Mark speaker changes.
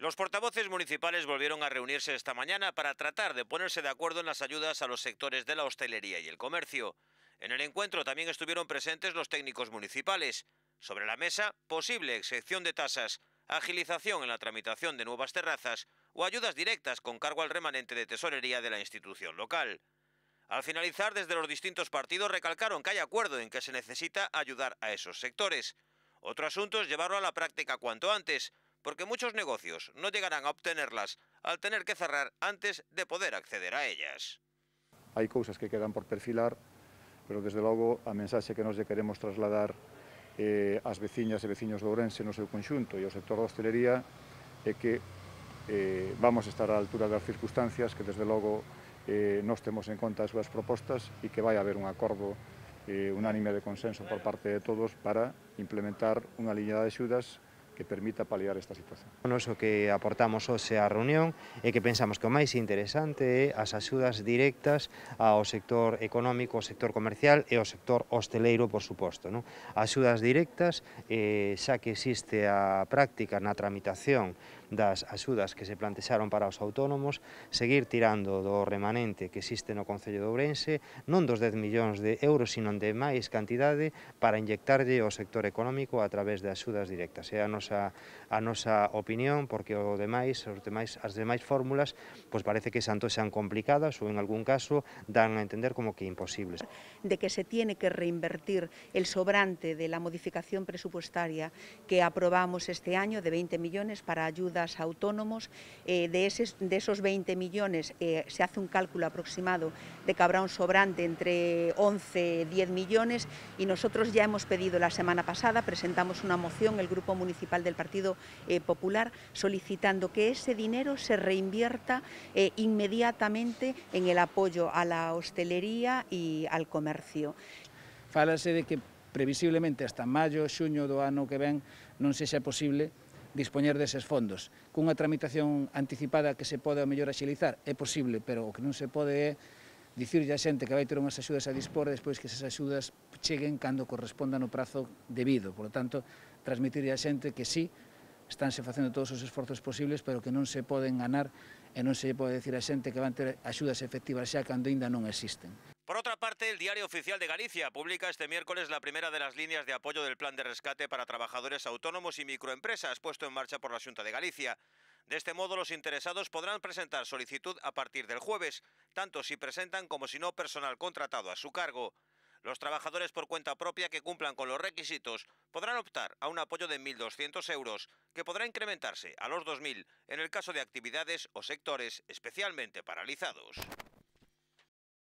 Speaker 1: Los portavoces municipales volvieron a reunirse esta mañana para tratar de ponerse de acuerdo en las ayudas a los sectores de la hostelería y el comercio. En el encuentro también estuvieron presentes los técnicos municipales. Sobre la mesa, posible excepción de tasas, agilización en la tramitación de nuevas terrazas o ayudas directas con cargo al remanente de tesorería de la institución local. Al finalizar, desde los distintos partidos recalcaron que hay acuerdo en que se necesita ayudar a esos sectores. Otro asunto es llevarlo a la práctica cuanto antes, porque muchos negocios no llegarán a obtenerlas al tener que cerrar antes de poder acceder a ellas.
Speaker 2: Hai cousas que quedan por perfilar, pero desde logo a mensaxe que nos lle queremos trasladar eh, ás veciñas e veciños de Ourense no seu conxunto e ao sector da hostelería é que eh, vamos a estar á altura das circunstancias que desde logo eh, nos temos en conta as súas propostas e que vai haber un acordo eh, unánime de consenso por parte de todos para implementar unha liña de axudas que permita paliar esta situación.
Speaker 3: O noso que aportamos hoxe á reunión é que pensamos que o máis interesante é as axudas directas ao sector económico, ao sector comercial e ao sector hosteleiro, por suposto. Non? Axudas directas, eh, xa que existe a práctica na tramitación das axudas que se plantexaron para os autónomos, seguir tirando do remanente que existe no Concello de Ourense, non dos 10 millóns de euros, sino de máis cantidade para inyectarlle ao sector económico a través de axudas directas. É a nosa, a nosa opinión, porque o demais, os demais, as demais fórmulas pois parece que se antoxan complicadas ou en algún caso dan a entender como que imposibles.
Speaker 4: De que se tiene que reinvertir el sobrante de la modificación presupuestaria que aprobamos este año de 20 millones para ayuda autónomos. Eh, de, esos, 20 millones eh, se hace un cálculo aproximado de que habrá un sobrante entre 11 y 10 millones y nosotros ya hemos pedido la semana pasada, presentamos una moción, el Grupo Municipal del Partido eh, Popular, solicitando que ese dinero se reinvierta inmediatamente en el apoyo a la hostelería y al comercio.
Speaker 5: Fálase de que previsiblemente hasta mayo junio do ano que ven no non sea posible dispoñer deses fondos. Cunha tramitación anticipada que se pode ao mellor axilizar é posible, pero o que non se pode é dicirlle a xente que vai ter unhas axudas a dispor e despois que esas axudas cheguen cando corresponda no prazo debido. Por lo tanto, transmitirlle a xente que sí, estánse facendo todos os esforzos posibles, pero que non se poden ganar e non se puede decir a xente que van tener ayudas efectivas xa cando ainda no existen. Por
Speaker 1: otra parte, el Diario Oficial de Galicia publica este miércoles la primera de las líneas de apoyo del plan de rescate para trabajadores autónomos y microempresas puesto en marcha por la Junta de Galicia. De este modo, los interesados podrán presentar solicitud a partir del jueves, tanto si presentan como si no personal contratado a su cargo. Los trabajadores por cuenta propia que cumplan con los requisitos podrán optar a un apoyo de 1.200 euros, que podrá incrementarse a los 2.000 en el caso de actividades o sectores especialmente paralizados.